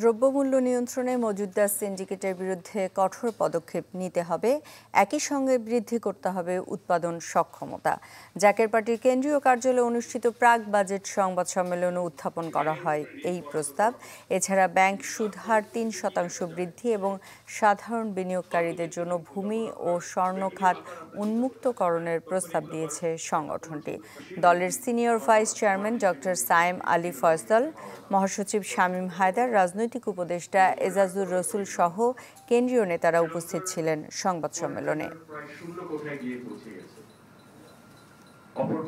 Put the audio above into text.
দ্রব্যমূল্য নিয়ন্ত্রণে মজুদদার সিন্ডিকেটের বিরুদ্ধে কঠোর পদক্ষেপ নিতে হবে একই সঙ্গে বৃদ্ধি করতে হবে উৎপাদন সক্ষমতা জাকের পার্টির কেন্দ্রীয় কার্যালয়ে অনুষ্ঠিত প্রাক বাজেট সংবাদ সম্মেলনে উত্থাপন করা হয় এই প্রস্তাব এছাড়া ব্যাংক সুদহার তিন শতাংশ বৃদ্ধি এবং সাধারণ বিনিয়োগকারীদের জন্য ভূমি ও স্বর্ণখাত উন্মুক্তকরণের প্রস্তাব দিয়েছে সংগঠনটি দলের senior vice chairman doctor Saim Ali Faisal মহাসচিব শামীম হায়দার রাজনৈতিক রাজনৈতিক উপদেষ্টা এজাজুর রসুল সহ কেন্দ্রীয় নেতারা উপস্থিত ছিলেন সংবাদ সম্মেলনে